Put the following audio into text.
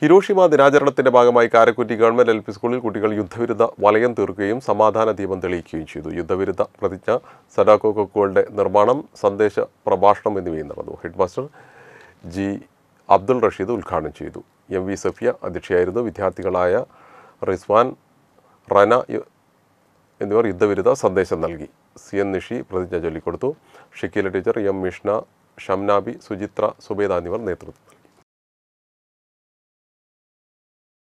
Hiroshima ദിനാചരണത്തിന്റെ ഭാഗമായി Karakkutty government L P സ്കൂളിൽ കുട്ടികൾ യുദ്ധവിരുദ്ധ വലയം തീർക്കുകയും സമാധാന ദീപം തെളിയിക്കുകയും ചെയ്തു യുദ്ധവിരുദ്ധ പ്രതിജ്ഞ സഡാക്കോ കൊക്കുകളുടെ നിർമ്മാണം സന്ദേശ പ്രഭാഷണം എന്നിവയും നടന്നു ഹെഡ്മാസ്റ്റർ ജി അബ്ദുൾ റഷീദ് ഉദ്ഘാടനം ചെയ്തു എം വി സഫിയ അധ്യക്ഷയായിരുന്നു വിദ്യാർത്ഥികളായ റിസ്വാൻ റന എന്നിവർ യുദ്ധവിരുദ്ധ സന്ദേശം നൽകി സി എൻ നിഷി പ്രതിജ്ഞ ചൊല്ലിക്കൊടുത്തു ഷക്കീല ടീച്ചർ എം മിഷ്ണ ഷംനാബി സുചിത്ര സുബേദ എന്നിവർ നേതൃത്വം